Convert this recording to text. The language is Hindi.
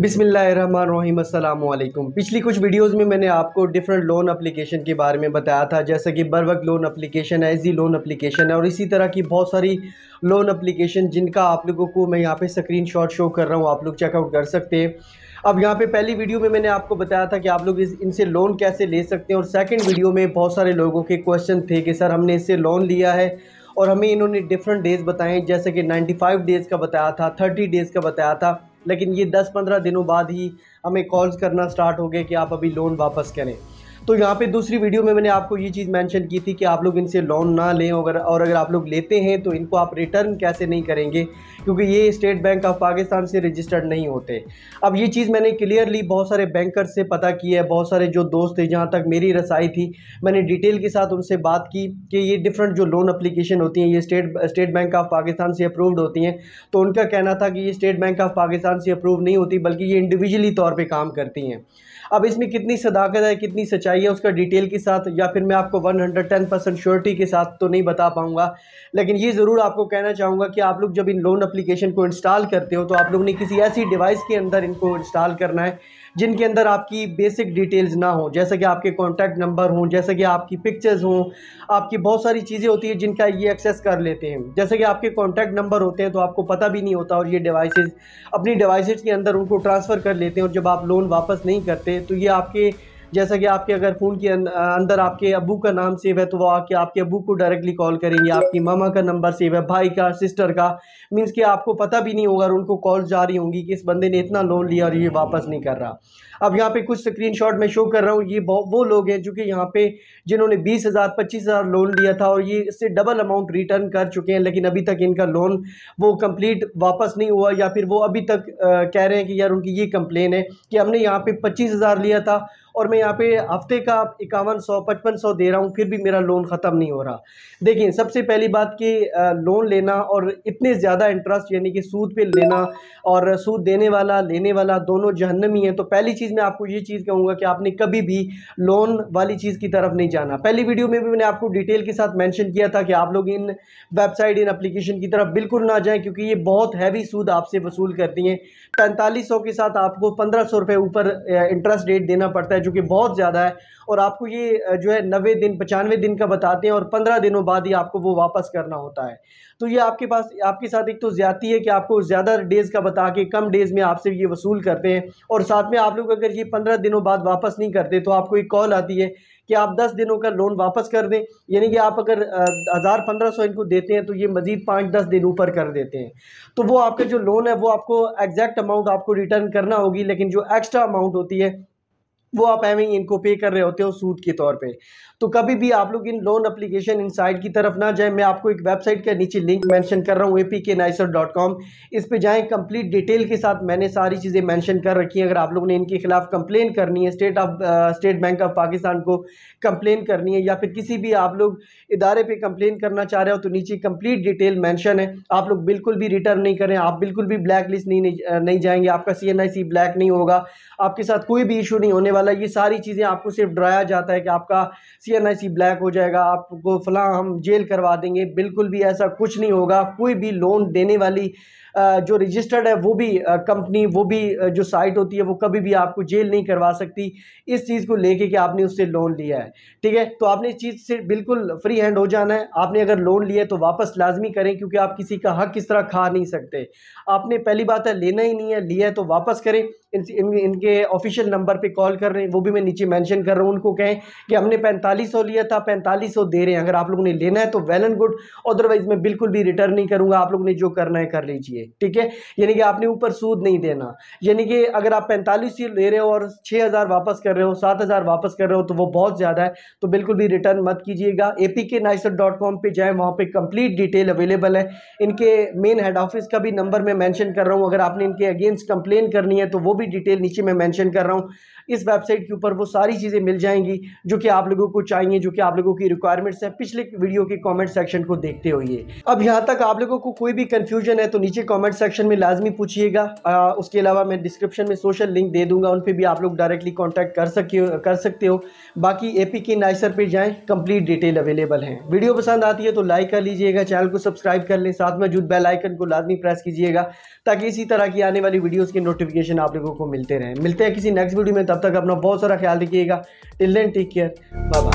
बिसमीम पिछली कुछ वीडियोस में मैंने आपको डिफरेंट लोन एप्लीकेशन के बारे में बताया था जैसे कि बर वक्त लोन एप्लीकेशन है जी लोन एप्लीकेशन है और इसी तरह की बहुत सारी लोन एप्लीकेशन जिनका आप लोगों को मैं यहाँ पे शॉट शो कर रहा हूँ आप लोग चेकआउट कर सकते हैं अब यहाँ पे पहली वीडियो में मैंने आपको बताया था कि आप लोग इनसे लोन कैसे ले सकते हैं और सेकेंड वीडियो में बहुत सारे लोगों के क्वेश्चन थे कि सर हमने इससे लोन लिया है और हमें इन्होंने डिफरेंट डेज़ बताएं जैसे कि 95 डेज़ का बताया था 30 डेज़ का बताया था लेकिन ये 10-15 दिनों बाद ही हमें कॉल्स करना स्टार्ट हो गए कि आप अभी लोन वापस करें तो यहाँ पे दूसरी वीडियो में मैंने आपको ये चीज़ मेंशन की थी कि आप लोग इनसे लोन ना लें अगर और अगर आप लोग लेते हैं तो इनको आप रिटर्न कैसे नहीं करेंगे क्योंकि ये स्टेट बैंक ऑफ पाकिस्तान से रजिस्टर्ड नहीं होते अब ये चीज़ मैंने क्लियरली बहुत सारे बैंकर से पता की है बहुत सारे जो दोस्त थे जहाँ तक मेरी रसाई थी मैंने डिटेल के साथ उनसे बात की कि ये डिफरेंट जो लोन अप्लीकेशन होती हैं ये state state bank of Pakistan से अप्रूव्ड होती हैं तो उनका कहना था कि ये स्टेट बैंक ऑफ पाकिस्तान से अप्रूव नहीं होती बल्कि ये इंडिविजुअली तौर पर काम करती हैं अब इसमें कितनी सदाकत है कितनी सच्चाई चाहिए उसका डिटेल के साथ या फिर मैं आपको 110 परसेंट श्योरिटी के साथ तो नहीं बता पाऊंगा लेकिन ये ज़रूर आपको कहना चाहूँगा कि आप लोग जब इन लोन अप्लीकेशन को इंस्टॉल करते हो तो आप लोग ने किसी ऐसी डिवाइस के अंदर इनको इंस्टॉल करना है जिनके अंदर आपकी बेसिक डिटेल्स ना हो जैसे कि आपके कॉन्टैक्ट नंबर हों जैसे कि आपकी पिक्चर्स हों आपकी बहुत सारी चीज़ें होती हैं जिनका ये एक्सेस कर लेते हैं जैसे कि आपके कॉन्टैक्ट नंबर होते हैं तो आपको पता भी नहीं होता और ये डिवाइस अपनी डिवाइस के अंदर उनको ट्रांसफ़र कर लेते हैं और जब आप लोन वापस नहीं करते तो ये आपके जैसा कि आपके अगर फ़ोन के अं-, अं, अंदर आपके अबू का नाम सेव है तो वो आके आपके अबू को डायरेक्टली कॉल करेंगे आपकी मामा का नंबर सेव है भाई का सिस्टर का मीन्स कि आपको पता भी नहीं होगा और उनको कॉल जा रही होंगी कि इस बंदे ने इतना लोन लिया और ये वापस नहीं कर रहा अब यहाँ पे कुछ स्क्रीन शॉट मैं शो कर रहा हूँ ये वो लोग हैं जो कि यहाँ पे जिन्होंने बीस हज़ार पच्चीस हज़ार लोन लिया था और ये इससे डबल अमाउंट रिटर्न कर चुके हैं लेकिन अभी तक इनका लोन वो कम्प्लीट वापस नहीं हुआ या फिर वो अभी तक कह रहे हैं कि यार उनकी ये कंप्लेन है कि हमने यहाँ पे पच्चीस हज़ार लिया था और मैं यहाँ पे हफ्ते का इक्यावन सौ पचपन सौ दे रहा हूँ फिर भी मेरा लोन ख़त्म नहीं हो रहा देखिए सबसे पहली बात कि लोन लेना और इतने ज़्यादा इंटरेस्ट यानी कि सूद पे लेना और सूद देने वाला लेने वाला दोनों जहनमी है तो पहली चीज़ मैं आपको ये चीज़ कहूँगा कि आपने कभी भी लोन वाली चीज़ की तरफ नहीं जाना पहली वीडियो में भी मैंने आपको डिटेल के साथ मैंशन किया था कि आप लोग इन वेबसाइट इन अप्लीकेशन की तरफ बिल्कुल ना जाएँ क्योंकि ये बहुत हैवी सूद आपसे वसूल करती हैं पैंतालीस के साथ आपको पंद्रह सौ ऊपर इंटरेस्ट रेट देना पड़ता है जो कि बहुत ज़्यादा है और आपको ये जो है नबे दिन पचानवे दिन का बताते हैं और पंद्रह दिनों बाद ही आपको वो वापस करना होता है तो ये आपके पास आपके साथ एक तो ज़्यादा है कि आपको ज़्यादा डेज़ का बता के कम डेज़ में आपसे ये वसूल करते हैं और साथ में आप लोग अगर ये पंद्रह दिनों बाद वापस नहीं करते तो आपको एक कॉल आती है कि आप दस दिनों का लोन वापस कर दें यानी कि आप अगर हज़ार पंद्रह सौ इनको देते हैं तो ये मज़ीद पाँच दस दिन ऊपर कर देते हैं तो वो आपका जो लोन है वो आपको एग्जैक्ट अमाउंट आपको रिटर्न करना होगी लेकिन जो एक्स्ट्रा अमाउंट होती है वो आप आई इनको पे कर रहे होते हो सूद के तौर पे तो कभी भी आप लोग इन लोन इन साइट की तरफ ना जाएं मैं आपको एक वेबसाइट के नीचे लिंक मेंशन कर रहा हूँ A P K nicer dot com इस पर जाएँ कंप्लीट डिटेल के साथ मैंने सारी चीज़ें मेंशन कर रखी हैं अगर आप लोगों ने इनके खिलाफ कंप्लेन करनी है state of state bank of Pakistan को कंप्लेन करनी है या फिर किसी भी आप लोग इदारे पर कंप्लेन करना चाह रहे हो तो नीचे कंप्लीट डिटेल मैंशन है आप लोग बिल्कुल भी रिटर्न नहीं करें आप बिल्कुल भी ब्लैक लिस्ट नहीं uh, नहीं जाएंगे आपका सी एन आई सी ब्लैक नहीं होगा आपके साथ कोई भी इशू नहीं होने वाला वाला ये सारी चीज़ें आपको सिर्फ डराया जाता है कि आपका सी एन आई सी ब्लैक हो जाएगा आपको फलां हम जेल करवा देंगे बिल्कुल भी ऐसा कुछ नहीं होगा कोई भी लोन देने वाली जो रजिस्टर्ड है वो भी कंपनी वो भी जो साइट होती है वो कभी भी आपको जेल नहीं करवा सकती इस चीज़ को लेके कि आपने उससे लोन लिया है ठीक है तो आपने इस चीज़ से बिल्कुल फ्री हैंड हो जाना है आपने अगर लोन लिया तो वापस लाजमी करें क्योंकि आप किसी का हक इस तरह खा नहीं सकते आपने पहली बात है लेना ही नहीं है लिया है तो वापस करें इन, इन, इनके ऑफिशियल नंबर पर कॉल कर रहे हैं वो भी मैं नीचे मैंशन कर रहा हूँ उनको कहें कि हमने पैंतालीस सौ लिया था पैंतालीस सौ दे रहे हैं अगर आप लोगों ने लेना है तो वेल एंड गुड अदरवाइज़ मैं बिल्कुल भी रिटर्न नहीं करूँगा आप लोगों ने जो करना है कर लीजिए ठीक है यानी कि आपने ऊपर सूद नहीं देना यानी कि अगर आप पैंतालीस ले रहे हो और छः हज़ार वापस कर रहे हो सात हज़ार वापस कर रहे हो तो वो बहुत ज़्यादा है तो बिल्कुल भी रिटर्न मत कीजिएगा A P K nicer dot com पर जाएँ वहाँ पर कंप्लीट डिटेल अवेलेबल है इनके मेन हेड ऑफिस का भी नंबर मैं मैंशन कर रहा हूँ अगर आपने इनके अगेंस्ट कंप्लेन करनी है तो वो भी डिटेल नीचे मैं मैंशन कर रहा हूँ इस वेबसाइट के ऊपर वो सारी चीज़ें मिल जाएंगी जो कि आप लोगों को चाहिए जो कि आप लोगों की रिक्वायरमेंट्स हैं पिछले वीडियो के कमेंट सेक्शन को देखते हुए अब यहाँ तक आप लोगों को कोई भी कन्फ्यूजन है तो नीचे कॉमेंट सेक्शन में लाजमी पूछिएगा उसके अलावा मैं डिस्क्रिप्शन में सोशल लिंक दे दूंगा उन पर भी आप लोग डायरेक्टली कॉन्टैक्ट कर सके कर सकते हो बाकी ए पी के नाइसर पर जाएँ कंप्लीट डिटेल अवेलेबल हैं वीडियो पसंद आती है तो लाइक कर लीजिएगा चैनल को सब्सक्राइब कर लें साथ में मौजूद बेल आइकन को लाजमी प्रेस कीजिएगा ताकि इसी तरह की आने वाली वीडियोज़ के नोटिफिकेशन आप लोगों को मिलते रहें मिलते हैं किसी नेक्स्ट वीडियो में तब तक अपना बहुत सारा ख्याल रखिएगा till then take care bye